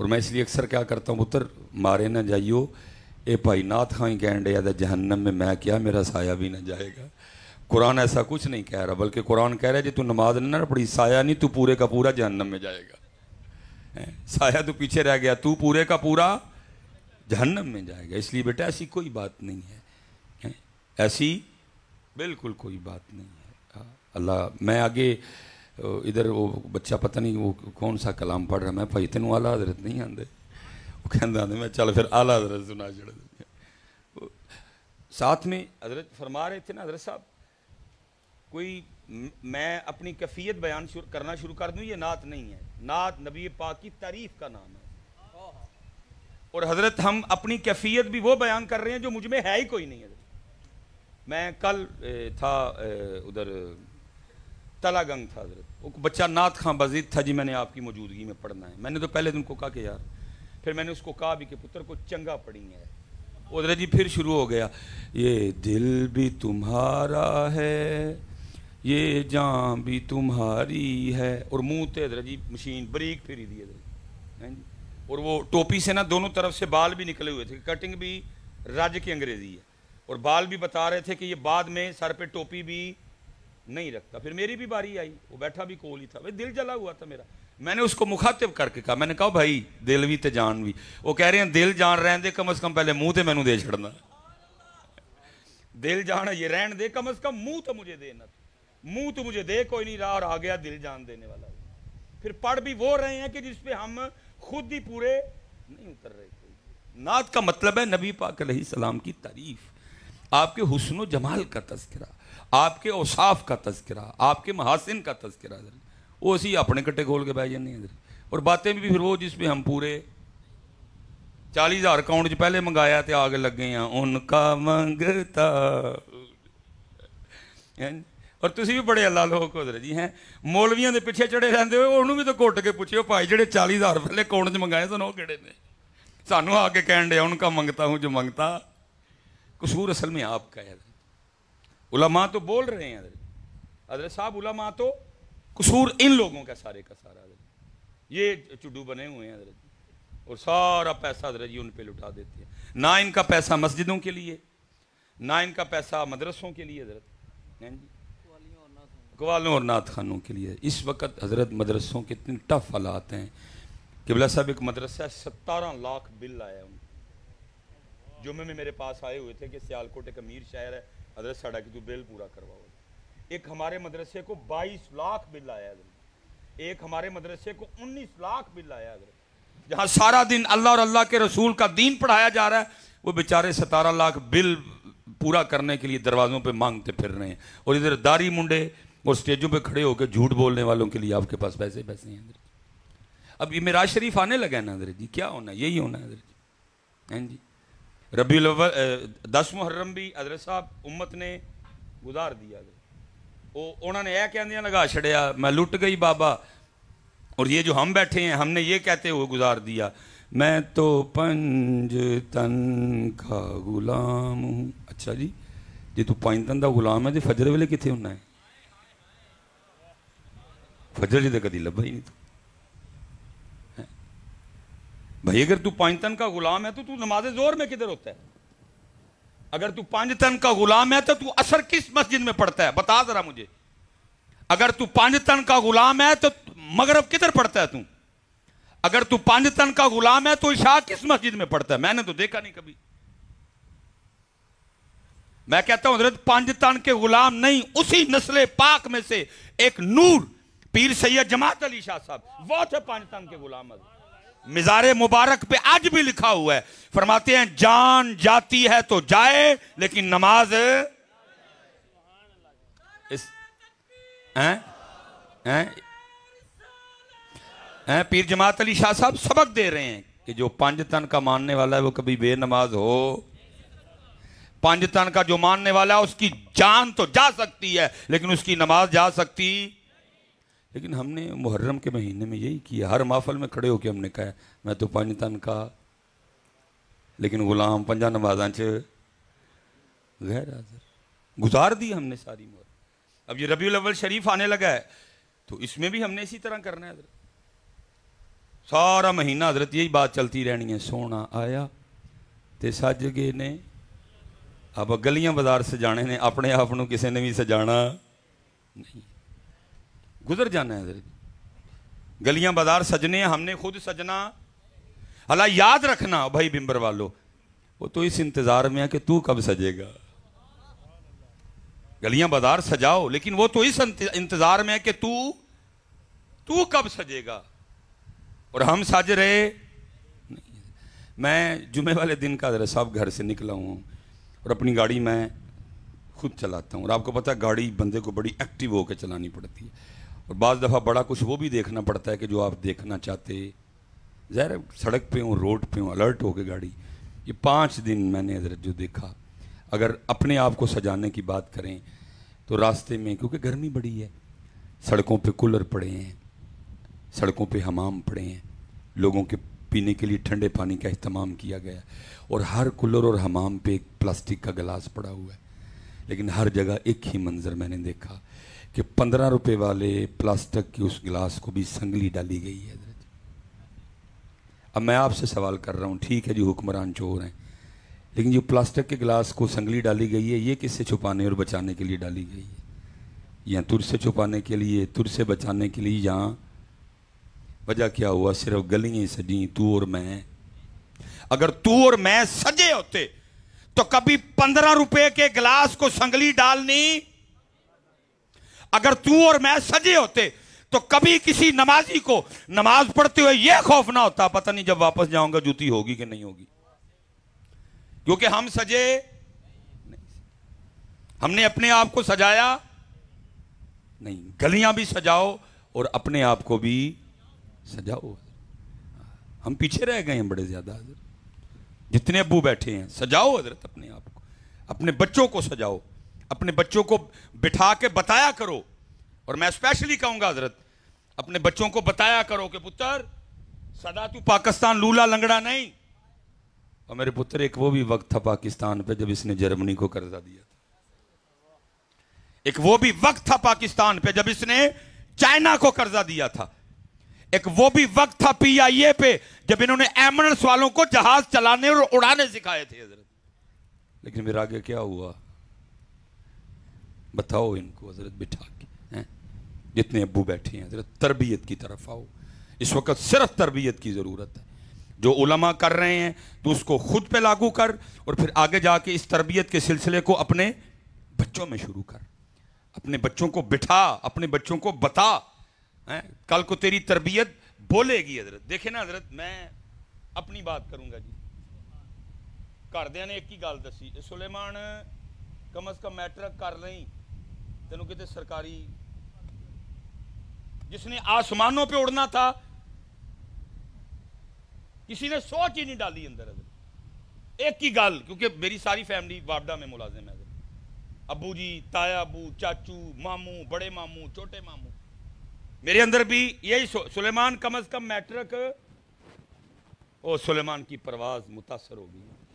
और मैं इसलिए अक्सर क्या करता हूँ पुत्र मारे ना जाइयो ए भाई नाथ खां ही कहन डे जहन्नम में मैं क्या मेरा साया भी ना जाएगा कुरान ऐसा कुछ नहीं कह रहा बल्कि कुरान कह रहा है जी तू नमाज नहीं ना पढ़ी साया नहीं तू पूरे का पूरा जहन्नम में जाएगा साया तो पीछे रह गया तू पूरे का पूरा जहन्नम में जाएगा इसलिए बेटा ऐसी कोई बात नहीं है ऐसी बिल्कुल कोई बात नहीं है हाँ, अल्लाह मैं आगे इधर वो बच्चा पता नहीं वो कौन सा कलाम पढ़ रहा मैं भाई तेन आला हजरत नहीं आते वो कहते मैं चल फिर आला हजरत सुना चढ़ साथ में हजरत फरमा रहे थे ना हजरत साहब कोई मैं अपनी कैफियत बयान शुर, करना शुरू कर दूँ ये नात नहीं है नात नबी पाक की तारीफ का नाम है और हजरत हम अपनी कैफियत भी वो बयान कर रहे हैं जो मुझ में है ही कोई नहीं है मैं कल था उधर तलागंग था हजरत वो बच्चा नात खां बजीद था जी मैंने आपकी मौजूदगी में पढ़ना है मैंने तो पहले दिन को कहा कि यार फिर मैंने उसको कहा भी कि पुत्र को चंगा पढ़ी है उधर जी फिर शुरू हो गया ये दिल भी तुम्हारा है ये जान भी तुम्हारी है और मुँह तो हजरत जी मशीन बरीक फिरी दी हजरत और वो टोपी से ना दोनों तरफ से बाल भी निकले हुए थे कटिंग भी राज्य की अंग्रेज़ी है और बाल भी बता रहे थे कि ये बाद में सर पे टोपी भी नहीं रखता फिर मेरी भी बारी आई वो बैठा भी कोल ही था भाई दिल जला हुआ था मेरा मैंने उसको मुखातिब करके कहा मैंने कहा भाई दिल भी तो जान भी वो कह रहे हैं दिल जान रहन दे कम अज कम पहले मुंह तो मैं दे छड़ना दिल जान ये रहन दे कम अज कम मुंह तो मुझे देना मुंह तो मुझे दे कोई नहीं रहा और आ गया दिल जान देने वाला फिर पढ़ भी वो रहे हैं कि जिसपे हम खुद ही पूरे नहीं उतर रहे नात का मतलब है नबी पाक सलाम की तारीफ आपके हुसन जमाल का तस्करा आपके औसाफ का तस्करा आपके महासिन का तस्करा इधर वो असी अपने कट्टे खोल के बह जाने इधर और बातें भी फिर वो जिसमें हम पूरे चालीस हज़ार अकाउंट पहले मंगाया तो आगे लगे हैं उनका मंगता और तुम भी बड़े ਅੱਲਾ ਲੋਕ ਹੋਦਰ ਜੀ ਹੈ ਮੌਲਵੀਆਂ ਦੇ ਪਿੱਛੇ ਚੜੇ ਰਹਿੰਦੇ ਹੋ ਉਹਨੂੰ ਵੀ ਤਾਂ ਘੁੱਟ ਕੇ ਪੁੱਛਿਓ ਭਾਈ ਜਿਹੜੇ 40000 ਪਹਿਲੇ ਕੌਣ ਚ ਮੰਗਾਏ ਸਨ ਉਹ ਕਿਹੜੇ ਨੇ ਸਾਨੂੰ ਆ ਕੇ मंगता ਦੇ ਉਹਨਾਂ ਕਾ कसूर असल में आपका है उलमा तो बोल रहे हैं हजरत साहब उलमा तो कसूर इन लोगों का सारे का सारा ये चुडू बने हुए हैं हजरत और सारा पैसा हजरत जी उन पर लुटा देते हैं ना इनका पैसा मस्जिदों के लिए ना इनका पैसा मदरसों के लिए हजरत ग्वालों और नात खानों के लिए इस वक्त हजरत मदरसों के इतने टफ हालात हैं कि बिला साहब एक मदरसा सतारह लाख बिल आया उनका जुम्मे में मेरे पास आए हुए थे कि सियालकोट एक अमीर शहर है हजरत साढ़ा कि तू बिल पूरा करवाओ एक हमारे मदरसे को 22 लाख बिल आया अगर एक हमारे मदरसे को 19 लाख बिल आया अगर जहाँ सारा दिन अल्लाह और अल्लाह के रसूल का दीन पढ़ाया जा रहा है वो बेचारे सतारह लाख बिल पूरा करने के लिए दरवाज़ों पर मांगते फिर रहे हैं और इधर दारी मुंडे और स्टेजों पर खड़े होकर झूठ बोलने वालों के लिए आपके पास पैसे पैसे हैं हजरत अब ये मेराज शरीफ आने लगा है ना अंदर जी क्या होना यही होना है अंदर जी हैं जी रबी दस मुहर्रम भी हजरत साहब उम्मत ने गुजार दिया वो उन्होंने यह कहदियाँ लगा छड़िया मैं लुट गई बाबा और ये जो हम बैठे हैं हमने ये कहते हुए गुजार दिया मैं तो पंज तन का गुलाम हूँ अच्छा जी जे तू पंज तन का गुलाम है तो फजर वेले कितने होना है फजर जी तो कभी लभा ही नहीं तू भाई अगर तू पांच तन का गुलाम है तो तू नमाज जोर में किधर होता है अगर तू पांच तन का गुलाम है तो तू असर किस मस्जिद में पड़ता है बता जरा मुझे अगर तू पांच तन का गुलाम है तो मगरब किधर पड़ता है तू अगर तू पांच तन का गुलाम है तो ईशा किस मस्जिद में पड़ता है मैंने तो देखा नहीं कभी मैं कहता हूं हजरत पांच तन के गुलाम नहीं उसी नस्ल पाक में से एक नूर पीर सैयद जमात अली शाह साहब बहुत है पांच तन के गुलाम हजरत मिजार मुबारक पे आज भी लिखा हुआ है फरमाते हैं जान जाती है तो जाए लेकिन नमाज इस हैं हैं हैं पीर जमात अली शाह साहब सबक दे रहे हैं कि जो पांच तन का मानने वाला है वो कभी बेनमाज हो पांच तन का जो मानने वाला है उसकी जान तो जा सकती है लेकिन उसकी नमाज जा सकती लेकिन हमने मुहर्रम के महीने में यही किया हर माफल में खड़े होकर हमने कहा मैं तो तन का लेकिन गुलाम पंजा नमाज़ा च गैर हाजिर गुजार दी हमने सारी मुहर्रम अब ये रबी अव्वल शरीफ आने लगा है तो इसमें भी हमने इसी तरह करना है सारा महीना हजरत यही बात चलती रहनी है सोना आया तो सज गए ने अब गलियां बाजार सजाने ने अपने आप न किसी ने भी सजाना नहीं गुजर जाना है गलियां बाजार सजने हमने खुद सजना हला याद रखना भाई बिंबर वालों वो तो इस इंतजार में है कि तू कब सजेगा गलियां बाजार सजाओ लेकिन वो तो इस इंतजार में है कि तू तू कब सजेगा और हम सज रहे मैं जुमे वाले दिन का जरा साहब घर से निकला हूँ और अपनी गाड़ी मैं खुद चलाता हूँ और आपको पता है गाड़ी बंदे को बड़ी एक्टिव होकर चलानी पड़ती है और बज़ दफ़ा बड़ा कुछ वो भी देखना पड़ता है कि जो आप देखना चाहते ज़ाहिर सड़क पे हूँ रोड पे हूँ अलर्ट हो के गाड़ी ये पाँच दिन मैंने हजरत जो देखा अगर अपने आप को सजाने की बात करें तो रास्ते में क्योंकि गर्मी बड़ी है सड़कों पे कूलर पड़े हैं सड़कों पे हमाम पड़े हैं लोगों के पीने के लिए ठंडे पानी का इस्तेमाल किया गया और हर कूलर और हमाम पे एक प्लास्टिक का गिलास पड़ा हुआ है लेकिन हर जगह एक ही मंज़र मैंने देखा कि पंद्रह रुपए वाले प्लास्टिक की उस गिलास को भी संगली डाली गई है अब मैं आपसे सवाल कर रहा हूँ ठीक है जी हुक्मरान चोर हैं लेकिन जो प्लास्टिक के गिलास को संगली डाली गई है ये किससे छुपाने और बचाने के लिए डाली गई है या तुर से छुपाने के लिए तुर से बचाने के लिए यहाँ वजह क्या हुआ सिर्फ गलियाँ सजी तू और मैं अगर तू और मैं सजे होते तो कभी पंद्रह रुपए के गिलास को संगली डालनी अगर तू और मैं सजे होते तो कभी किसी नमाजी को नमाज पढ़ते हुए यह खौफ ना होता पता नहीं जब वापस जाऊंगा जूती होगी कि नहीं होगी क्योंकि हम सजे हमने अपने आप को सजाया नहीं गलियां भी सजाओ और अपने आप को भी सजाओ हम पीछे रह गए हैं बड़े ज्यादा जितने अबू बैठे हैं सजाओ हजरत अपने आप को अपने बच्चों को सजाओ अपने बच्चों को बिठा के बताया करो और मैं स्पेशली कहूंगा हजरत अपने बच्चों को बताया करो कि पुत्र सदा तू पाकिस्तान लूला लंगड़ा नहीं और मेरे पुत्र एक वो भी वक्त था पाकिस्तान पे जब इसने जर्मनी को कर्जा दिया था एक वो भी वक्त था पाकिस्तान पे जब इसने चाइना को कर्जा दिया था एक वो भी वक्त था पीआईए पे जब इन्होंने एमरस वालों को जहाज चलाने और उड़ाने सिखाए थे लेकिन मेरा आगे क्या हुआ बताओ इनको हजरत बिठा के हैं जितने अबू बैठे हैं हजरत तरबियत की तरफ आओ इस वक्त सिर्फ तरबियत की ज़रूरत है जो उलमा कर रहे हैं तो उसको खुद पे लागू कर और फिर आगे जाके इस तरबियत के सिलसिले को अपने बच्चों में शुरू कर अपने बच्चों को बिठा अपने बच्चों को बता हैं कल को तेरी तरबियत बोलेगी हजरत देखे ना हजरत मैं अपनी बात करूँगा जी ਘਰਦਿਆਂ ने एक ही गल दसी सुलेमान कम अज़ कम मैट्रिक कर रही तेन ਕਿਤੇ सरकारी जिसने आसमानों पे उड़ना था किसी ने सोच ही नहीं डाली अंदर अगर एक ही गल क्योंकि मेरी सारी फैमिली वापडा में मुलाजिम है अबू जी ताया अबू चाचू मामू बड़े मामू छोटे मामू मेरे अंदर भी यही सुलेमान कम अज कम मैट्रिक ओ सुलेमान की परवाज मुतासर होगी